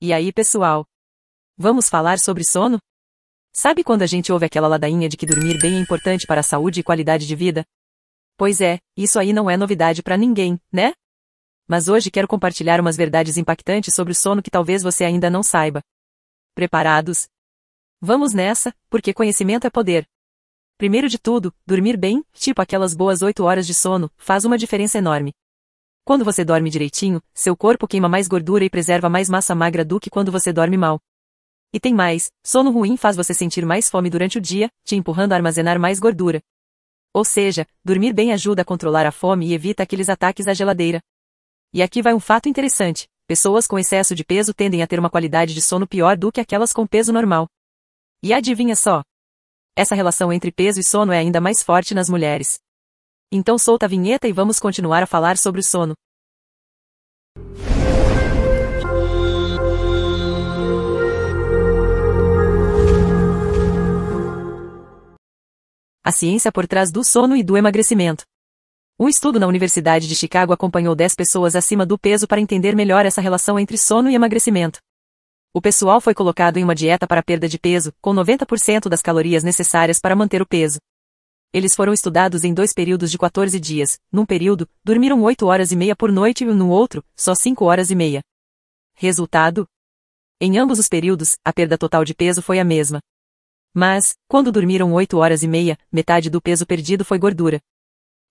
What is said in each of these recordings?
E aí, pessoal? Vamos falar sobre sono? Sabe quando a gente ouve aquela ladainha de que dormir bem é importante para a saúde e qualidade de vida? Pois é, isso aí não é novidade para ninguém, né? Mas hoje quero compartilhar umas verdades impactantes sobre o sono que talvez você ainda não saiba. Preparados? Vamos nessa, porque conhecimento é poder. Primeiro de tudo, dormir bem, tipo aquelas boas 8 horas de sono, faz uma diferença enorme. Quando você dorme direitinho, seu corpo queima mais gordura e preserva mais massa magra do que quando você dorme mal. E tem mais, sono ruim faz você sentir mais fome durante o dia, te empurrando a armazenar mais gordura. Ou seja, dormir bem ajuda a controlar a fome e evita aqueles ataques à geladeira. E aqui vai um fato interessante: pessoas com excesso de peso tendem a ter uma qualidade de sono pior do que aquelas com peso normal. E adivinha só? Essa relação entre peso e sono é ainda mais forte nas mulheres. Então solta a vinheta e vamos continuar a falar sobre o sono. A ciência por trás do sono e do emagrecimento. Um estudo na Universidade de Chicago acompanhou 10 pessoas acima do peso para entender melhor essa relação entre sono e emagrecimento. O pessoal foi colocado em uma dieta para perda de peso, com 90% das calorias necessárias para manter o peso. Eles foram estudados em dois períodos de 14 dias. Num período, dormiram 8 horas e meia por noite e no outro, só 5 horas e meia. Resultado? Em ambos os períodos, a perda total de peso foi a mesma. Mas, quando dormiram oito horas e meia, metade do peso perdido foi gordura.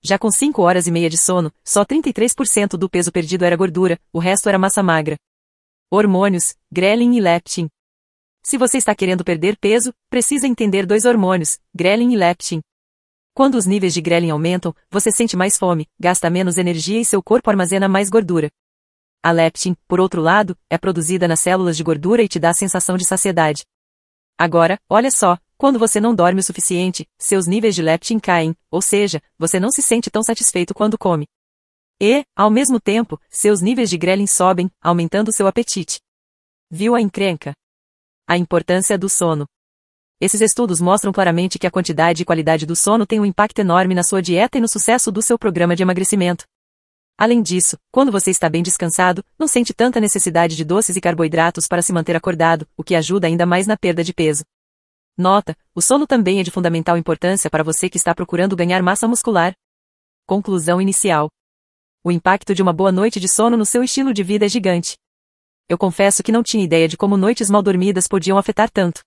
Já com cinco horas e meia de sono, só 33% do peso perdido era gordura, o resto era massa magra. Hormônios, grelin e leptin. Se você está querendo perder peso, precisa entender dois hormônios, grelin e leptin. Quando os níveis de grelin aumentam, você sente mais fome, gasta menos energia e seu corpo armazena mais gordura. A leptin, por outro lado, é produzida nas células de gordura e te dá a sensação de saciedade. Agora, olha só, quando você não dorme o suficiente, seus níveis de leptin caem, ou seja, você não se sente tão satisfeito quando come. E, ao mesmo tempo, seus níveis de grelin sobem, aumentando seu apetite. Viu a encrenca? A importância do sono. Esses estudos mostram claramente que a quantidade e qualidade do sono tem um impacto enorme na sua dieta e no sucesso do seu programa de emagrecimento. Além disso, quando você está bem descansado, não sente tanta necessidade de doces e carboidratos para se manter acordado, o que ajuda ainda mais na perda de peso. Nota: o sono também é de fundamental importância para você que está procurando ganhar massa muscular. Conclusão inicial: O impacto de uma boa noite de sono no seu estilo de vida é gigante. Eu confesso que não tinha ideia de como noites mal dormidas podiam afetar tanto.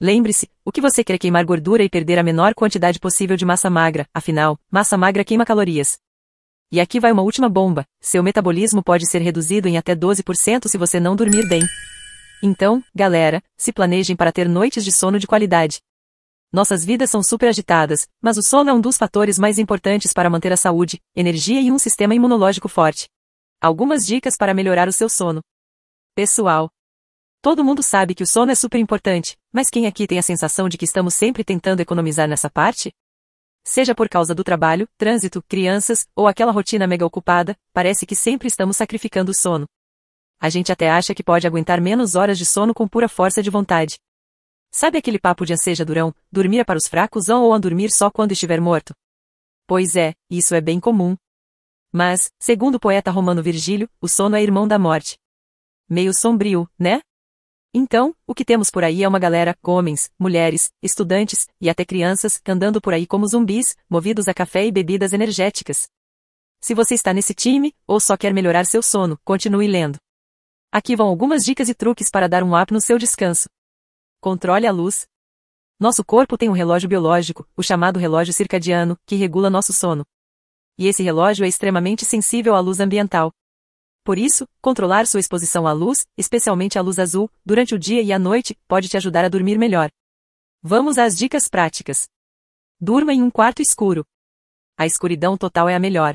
Lembre-se, o que você quer é queimar gordura e perder a menor quantidade possível de massa magra, afinal, massa magra queima calorias. E aqui vai uma última bomba: seu metabolismo pode ser reduzido em até 12% se você não dormir bem. Então, galera, se planejem para ter noites de sono de qualidade. Nossas vidas são super agitadas, mas o sono é um dos fatores mais importantes para manter a saúde, energia e um sistema imunológico forte. Algumas dicas para melhorar o seu sono. Pessoal, todo mundo sabe que o sono é super importante, mas quem aqui tem a sensação de que estamos sempre tentando economizar nessa parte? Seja por causa do trabalho, trânsito, crianças, ou aquela rotina mega ocupada, parece que sempre estamos sacrificando o sono. A gente até acha que pode aguentar menos horas de sono com pura força de vontade. Sabe aquele papo de anseja durão, dormir é para os fracos ou a dormir só quando estiver morto? Pois é, isso é bem comum. Mas, segundo o poeta romano Virgílio, o sono é irmão da morte. Meio sombrio, né? Então, o que temos por aí é uma galera, homens, mulheres, estudantes, e até crianças, andando por aí como zumbis, movidos a café e bebidas energéticas. Se você está nesse time, ou só quer melhorar seu sono, continue lendo. Aqui vão algumas dicas e truques para dar um up no seu descanso. Controle a luz. Nosso corpo tem um relógio biológico, o chamado relógio circadiano, que regula nosso sono. E esse relógio é extremamente sensível à luz ambiental. Por isso, controlar sua exposição à luz, especialmente à luz azul, durante o dia e à noite, pode te ajudar a dormir melhor. Vamos às dicas práticas. Durma em um quarto escuro. A escuridão total é a melhor.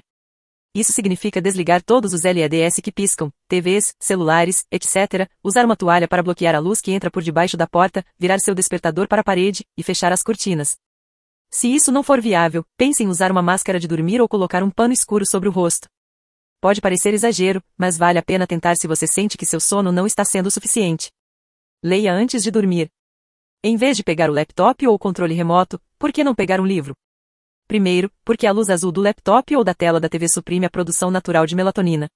Isso significa desligar todos os LEDs que piscam, TVs, celulares, etc., usar uma toalha para bloquear a luz que entra por debaixo da porta, virar seu despertador para a parede e fechar as cortinas. Se isso não for viável, pense em usar uma máscara de dormir ou colocar um pano escuro sobre o rosto. Pode parecer exagero, mas vale a pena tentar se você sente que seu sono não está sendo suficiente. Leia antes de dormir. Em vez de pegar o laptop ou o controle remoto, por que não pegar um livro? Primeiro, porque a luz azul do laptop ou da tela da TV suprime a produção natural de melatonina.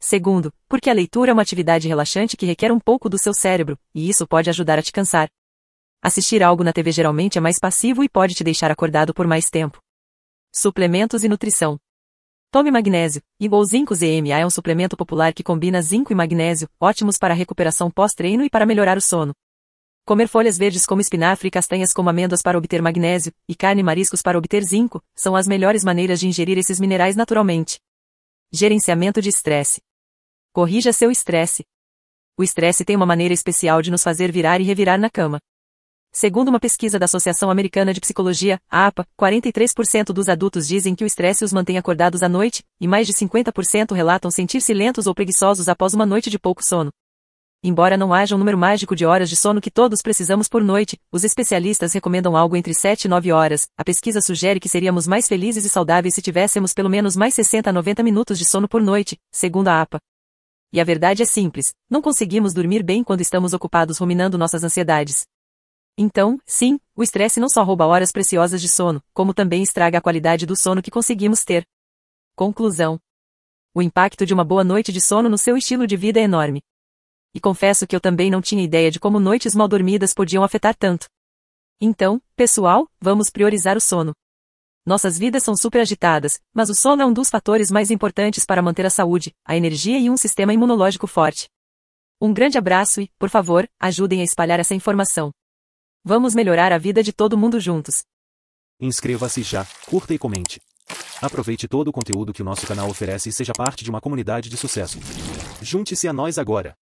Segundo, porque a leitura é uma atividade relaxante que requer um pouco do seu cérebro, e isso pode ajudar a te cansar. Assistir algo na TV geralmente é mais passivo e pode te deixar acordado por mais tempo. Suplementos e nutrição. Tome magnésio. Igual Zinco ZMA é um suplemento popular que combina zinco e magnésio, ótimos para recuperação pós-treino e para melhorar o sono. Comer folhas verdes como espinafre e castanhas como amêndoas para obter magnésio, e carne e mariscos para obter zinco, são as melhores maneiras de ingerir esses minerais naturalmente. Gerenciamento de estresse. Corrija seu estresse. O estresse tem uma maneira especial de nos fazer virar e revirar na cama. Segundo uma pesquisa da Associação Americana de Psicologia, APA, 43% dos adultos dizem que o estresse os mantém acordados à noite, e mais de 50% relatam sentir-se lentos ou preguiçosos após uma noite de pouco sono. Embora não haja um número mágico de horas de sono que todos precisamos por noite, os especialistas recomendam algo entre 7 e 9 horas. A pesquisa sugere que seríamos mais felizes e saudáveis se tivéssemos pelo menos mais 60 a 90 minutos de sono por noite, segundo a APA. E a verdade é simples: não conseguimos dormir bem quando estamos ocupados ruminando nossas ansiedades. Então, sim, o estresse não só rouba horas preciosas de sono, como também estraga a qualidade do sono que conseguimos ter. Conclusão: O impacto de uma boa noite de sono no seu estilo de vida é enorme. E confesso que eu também não tinha ideia de como noites mal dormidas podiam afetar tanto. Então, pessoal, vamos priorizar o sono. Nossas vidas são super agitadas, mas o sono é um dos fatores mais importantes para manter a saúde, a energia e um sistema imunológico forte. Um grande abraço e, por favor, ajudem a espalhar essa informação. Vamos melhorar a vida de todo mundo juntos. Inscreva-se já, curta e comente. Aproveite todo o conteúdo que o nosso canal oferece e seja parte de uma comunidade de sucesso. Junte-se a nós agora.